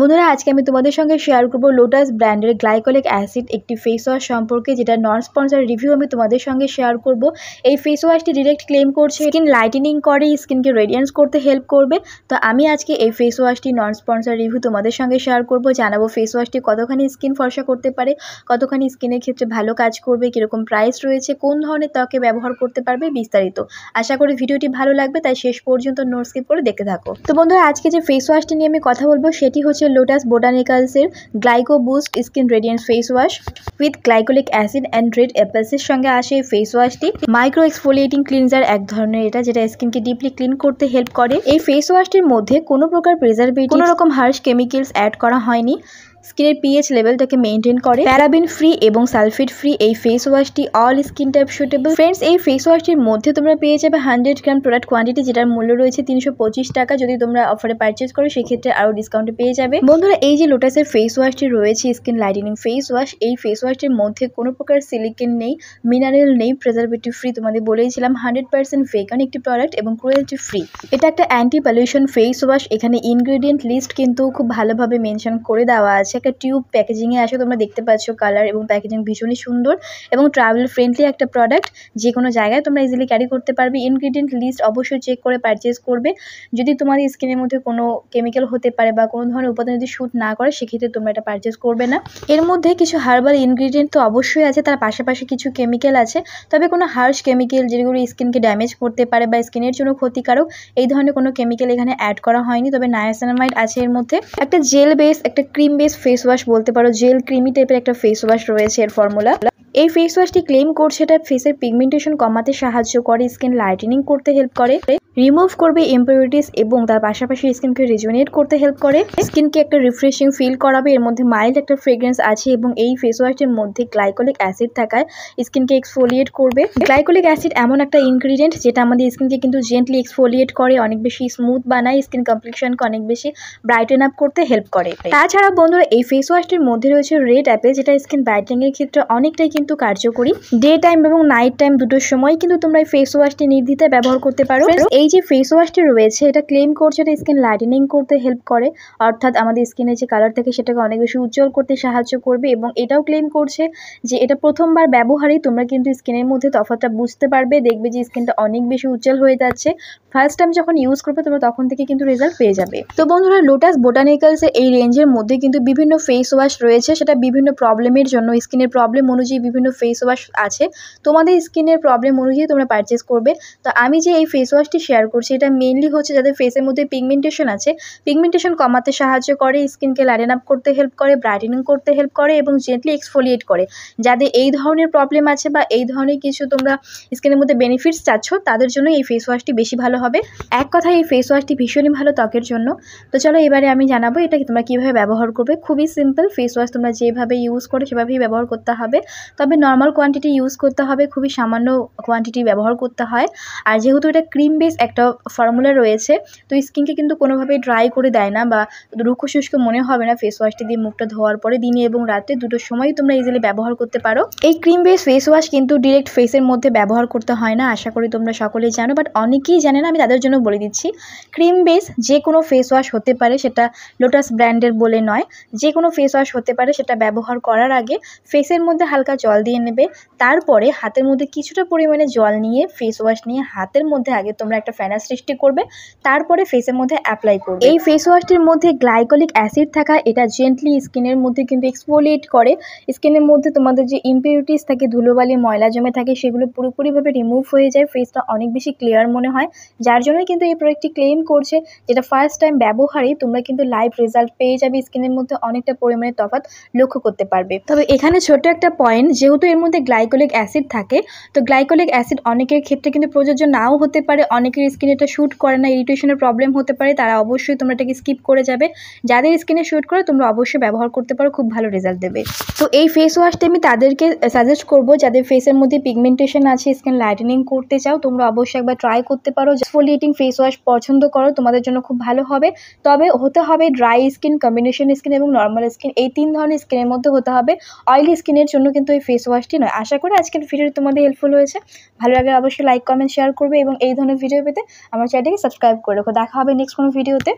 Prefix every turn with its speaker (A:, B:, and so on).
A: বন্ধুরা আজকে আমি তোমাদের সঙ্গে শেয়ার করবো লোটাস ব্র্যান্ডের গ্লাইকোলিক অ্যাসিড একটি ফেস ওয়াশ সম্পর্কে যেটা নন স্পন্সার রিভিউ আমি তোমাদের সঙ্গে শেয়ার করব এই ফেস ওয়াশটি ডিরেক্ট ক্লেম করছে স্কিন লাইটেনিং করে স্কিনকে রেডিয়েন্স করতে হেল্প করবে তো আমি আজকে এই ফেস ওয়াশটি নন স্পন্সার রিভিউ তোমাদের সঙ্গে শেয়ার করব জানাবো ফেস ওয়াশটি কতখানি স্কিন ফর্সা করতে পারে কতখানি স্কিনের ক্ষেত্রে ভালো কাজ করবে কীরকম প্রাইস রয়েছে কোন ধরনের ত্বকে ব্যবহার করতে পারবে বিস্তারিত আশা করি ভিডিওটি ভালো লাগবে তাই শেষ পর্যন্ত নোট স্কিপ করে দেখে থাকো তো বন্ধুরা আজকে যে ফেস ওয়াশটি নিয়ে আমি কথা বলবো সেটি হচ্ছে হচ্ছে লোটাস বোটানিক্যালসের glyco boost skin radiant face wash with glycolic acid and red অ্যাপেলসের সঙ্গে আসে এই ফেস ওয়াশটি মাইক্রো এক্সফোলিয়েটিং ক্লিনজার এক ধরনের এটা যেটা স্কিনকে ডিপলি ক্লিন করতে হেল্প করে এই ফেস ওয়াশটির মধ্যে কোনো প্রকার প্রিজারভেটিভ কোনো রকম হার্স কেমিক্যালস অ্যাড করা হয়নি স্কিনের পিএইচ লেভেলটাকে মেনটেন করে প্যারাবিন ফ্রি এবং সালফেট ফ্রি এই ফেস ওয়াশটি all skin type suitable friends এই ফেস ওয়াশটির মধ্যে তোমরা পেয়ে যাবে হান্ড্রেড গ্রাম প্রোডাক্ট কোয়ান্টিটি যেটার মূল্য রয়েছে তিনশো টাকা যদি তোমরা অফারে পার্চেস করো সেক্ষেত্রে আরও ডিসকাউন্ট পেয়ে যাবে বন্ধুরা এই যে লোটাসের ফেস ওয়াশটি রয়েছে স্কিন লাইটেনিং ফেস ওয়াশ এই ফেস ওয়াশটির মধ্যে কোনো প্রকার সিলিকেন নেই মিনারেল নেই প্রেজারভেটিভ ফ্রি তোমাদের বলেইছিলাম হান্ড্রেড পার্সেন্ট ভেগান একটি প্রোডাক্ট এবং ক্রুয়েলটি ফ্রি এটা একটা অ্যান্টি পলিউশন ফেস ওয়াশ এখানে ইনগ্রিডিয়েন্ট লিস্ট কিন্তু খুব ভালোভাবে মেনশন করে দেওয়া আছে একটা টিউব প্যাকেজিংয়ে আসে তোমরা দেখতে পাচ্ছ কালার এবং প্যাকেজিং ভীষণই সুন্দর এবং ট্রাভেল ফ্রেন্ডলি একটা প্রোডাক্ট যে কোনো জায়গায় তোমরা ইজিলি ক্যারি করতে পারবে ইনগ্রিডিয়েন্ট লিস্ট অবশ্যই চেক করে পারচেস করবে যদি তোমাদের স্কিনের মধ্যে কোনো কেমিক্যাল হতে পারে বা কোনো ধরনের উপাদান যদি শ্যুট না করে সেক্ষেত্রে তোমরা এটা পারচেস করবে না এর মধ্যে কিছু হার্বাল ইনগ্রিডিয়েন্ট তো অবশ্যই আছে তার পাশাপাশি কিছু কেমিক্যাল আছে তবে কোনো হার্শ কেমিক্যাল যেগুলো স্কিনকে ড্যামেজ করতে পারে বা স্কিনের জন্য ক্ষতিকারক এই ধরনের কোনো কেমিক্যাল এখানে অ্যাড করা হয়নি তবে নায়াসানামাইড আছে এর মধ্যে একটা জেল বেস একটা ক্রিম বেস ফেস ওয়াশ বলতে পারো জেল ক্রিমি টাইপের একটা ফেস ওয়াশ রয়েছে এর ফর্মুলা এই ফেস ওয়াশটি ক্লেম করছে এটা ফেসের পিগমেন্টেশন কমাতে সাহায্য করে স্কিন লাইটেনিং করতে হেল্প করে রিমুভ করবে এম্পোরিটিস এবং তার পাশাপাশি স্কিনকে রিজুনেট করতে হেল্প করে স্কিনকে একটা রিফ্রেশিং ফিল করাবে এর মধ্যে মাইল্ড একটা ফ্রেগ্রেন্স আছে এবং এই ফেস ওয়াশটির মধ্যে গ্লাইকোলিক অ্যাসিড থাকায় স্কিনকে এক্সফোলিয়েট করবে গ্লাইকোলিক অ্যাসিড এমন একটা ইনগ্রিডিয়েন্ট যেটা আমাদের স্কিনকে কিন্তু জেন্টলি এক্সফোলিয়েট করে অনেক বেশি স্মুথ বানায় স্কিন কমপ্লিকশনকে অনেক বেশি ব্রাইটেন আপ করতে হেল্প করে তাছাড়া বন্ধুরা এই ফেস ওয়াশটির মধ্যে রয়েছে রেড অ্যাপেল যেটা স্কিন ব্রাইটেনিংয়ের ক্ষেত্রে অনেকটাই কিন্তু কার্যকরী ডে টাইম এবং নাইট টাইম দুটোর সময় কিন্তু তোমরা এই ফেস ওয়াশটি নির্দ্বিধায় ব্যবহার করতে পারো এই এই যে ফেস ওয়াশটি রয়েছে এটা ক্লেম করছে এটা স্কিন লাইটেনিং করতে হেল্প করে অর্থাৎ আমাদের স্কিনের যে কালার থাকে সেটাকে অনেক বেশি উজ্জ্বল করতে সাহায্য করবে এবং এটাও ক্লেম করছে যে এটা প্রথমবার ব্যবহারেই তোমরা কিন্তু স্কিনের মধ্যে তফাতটা বুঝতে পারবে দেখবে যে স্কিনটা অনেক বেশি উজ্জ্বল হয়ে যাচ্ছে ফার্স্ট টাইম যখন ইউজ করবে তোমরা তখন থেকে কিন্তু রেজাল্ট পেয়ে যাবে তো বন্ধুরা লোটাস বোটানিক্যালসের এই রেঞ্জের মধ্যে কিন্তু বিভিন্ন ফেস ওয়াশ রয়েছে সেটা বিভিন্ন প্রবলেমের জন্য স্কিনের প্রবলেম অনুযায়ী বিভিন্ন ফেস ওয়াশ আছে তোমাদের স্কিনের প্রবলেম অনুযায়ী তোমরা পারচেস করবে তো আমি যে এই ফেস ওয়াশটি শেয়ার করছি এটা মেনলি হচ্ছে যাদের ফেসের মধ্যে পিগমেন্টেশন আছে পিগমেন্টেশন কমাতে সাহায্য করে স্কিনকে লাইন আপ করতে হেল্প করে ব্রাইটেনিং করতে হেল্প করে এবং জেন্টলি এক্সফোলিয়েট করে যাদের এই ধরনের প্রবলেম আছে বা এই ধরনের কিছু তোমরা স্কিনের মধ্যে বেনিফিটস চাচ্ছ তাদের জন্য এই ফেস ওয়াশটি বেশি ভালো হবে এক কথা এই ফেস ওয়াশটি ভীষণই ভালো ত্বকের জন্য তো চলো এবারে আমি জানাবো এটা তোমরা কীভাবে ব্যবহার করবে খুবই সিম্পল ফেস ওয়াশ তোমরা যেভাবে ইউজ করো সেভাবেই ব্যবহার করতে হবে তবে নর্মাল কোয়ান্টিটি ইউজ করতে হবে খুবই সামান্য কোয়ান্টিটি ব্যবহার করতে হয় আর যেহেতু এটা ক্রিম বেস একটা ফর্মুলা রয়েছে তো স্কিনকে কিন্তু কোনোভাবেই ড্রাই করে দেয় না বা রুক্ষ শুষ্ক মনে হবে না ফেস ওয়াশটি দিয়ে মুখটা ধোয়ার পরে দিনে এবং রাতে দুটো সময় তোমরা ইজিলি ব্যবহার করতে পারো এই ক্রিম বেস ফেস ওয়াশ কিন্তু ডিরেক্ট ফেসের মধ্যে ব্যবহার করতে হয় না আশা করি তোমরা সকলেই জানো বাট অনেকেই জানে না আমি তাদের জন্য বলে দিচ্ছি ক্রিম বেস যে কোনো ফেস ওয়াশ হতে পারে সেটা লোটাস ব্র্যান্ডের বলে নয় যে কোনো ফেস ওয়াশ হতে পারে সেটা ব্যবহার করার আগে ফেসের মধ্যে হালকা জল দিয়ে নেবে তারপরে হাতের মধ্যে কিছুটা পরিমাণে জল নিয়ে ফেস ওয়াশ নিয়ে হাতের মধ্যে আগে তোমরা একটা ফেনা সৃষ্টি করবে তারপরে ফেসের মধ্যে অ্যাপ্লাই করবে এই ফেস ওয়াশটির মধ্যে গ্লাইকোলিক অ্যাসিড থাকা এটা জেন্টলি স্কিনের মধ্যে কিন্তু এক্সফোলিয়েট করে স্কিনের মধ্যে তোমাদের যে ইম্পিউরিটিস থাকে ধুলোবালি ময়লা জমে থাকে সেগুলো পুরোপুরিভাবে রিমুভ হয়ে যায় ফেসটা অনেক বেশি ক্লিয়ার মনে হয় যার জন্যই কিন্তু এই প্রোডাক্টটি ক্লেম করছে যেটা ফার্স্ট টাইম ব্যবহারে তোমরা কিন্তু লাইভ রেজাল্ট পেয়ে যাবে স্কিনের মধ্যে অনেকটা পরিমাণে তফাৎ লক্ষ্য করতে পারবে তবে এখানে ছোট একটা পয়েন্ট যেহেতু এর মধ্যে গ্লাইকোলিক অ্যাসিড থাকে তো গ্লাইকোলিক অ্যাসিড অনেকের ক্ষেত্রে কিন্তু প্রযোজ্য নাও হতে পারে অনেক অনেকের স্কিনে এটা শ্যুট করে না ইরিটেশনের প্রবলেম হতে পারে তারা অবশ্যই তোমরা এটাকে স্কিপ করে যাবে যাদের স্কিনে শ্যুট করে তোমরা অবশ্যই ব্যবহার করতে পারো খুব ভালো রেজাল্ট দেবে তো এই ফেস ওয়াশটা আমি তাদেরকে সাজেস্ট করবো যাদের ফেসের মধ্যে পিগমেন্টেশন আছে স্কিন লাইটেনিং করতে চাও তোমরা অবশ্যই একবার ট্রাই করতে পারো ফোলিয়েটিং ফেস ওয়াশ পছন্দ করো তোমাদের জন্য খুব ভালো হবে তবে হতে হবে ড্রাই স্কিন কম্বিনেশন স্কিন এবং নর্মাল স্কিন এই তিন ধরনের স্কিনের মধ্যে হতে হবে অয়েলি স্কিনের জন্য কিন্তু এই ফেস ওয়াশটি নয় আশা করি আজকের ভিডিও তোমাদের হেল্পফুল হয়েছে ভালো লাগে অবশ্যই লাইক কমেন্ট শেয়ার করবে এবং এই ধরনের ভিডিও পেতে আমার চ্যানেলটিকে সাবস্ক্রাইব করে রাখো দেখা হবে নেক্সট কোনো ভিডিওতে